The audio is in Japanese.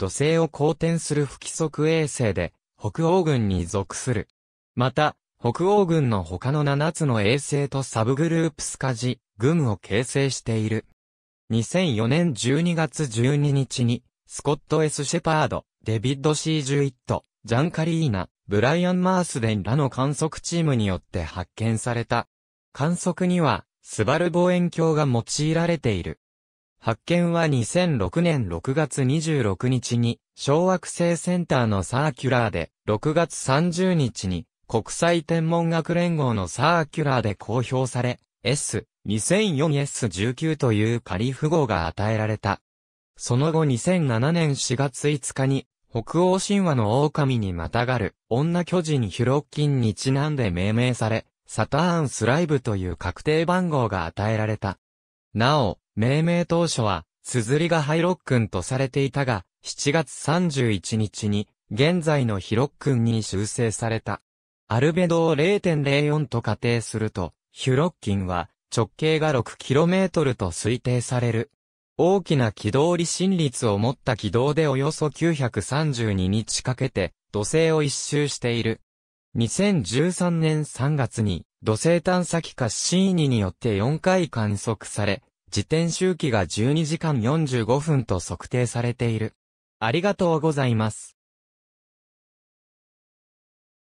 土星を公転する不規則衛星で、北欧軍に属する。また、北欧軍の他の7つの衛星とサブグループスカジ、軍を形成している。2004年12月12日に、スコット・ S・ シェパード、デビッド・ C・ ジュイット、ジャン・カリーナ、ブライアン・マースデンらの観測チームによって発見された。観測には、スバル望遠鏡が用いられている。発見は2006年6月26日に、小惑星センターのサーキュラーで、6月30日に、国際天文学連合のサーキュラーで公表され、S2004S19 という仮符号が与えられた。その後2007年4月5日に、北欧神話の狼にまたがる女巨人ヒロッキンにちなんで命名され、サターンスライブという確定番号が与えられた。なお、命名当初は、綴りがハイロックンとされていたが、7月31日に、現在のヒロックンに修正された。アルベドを0.04と仮定すると、ヒュロッキンは直径が 6km と推定される。大きな軌道離心率を持った軌道でおよそ932日かけて土星を一周している。2013年3月に土星探査機カッシーニによって4回観測され、自転周期が12時間45分と測定されている。ありがとうございます。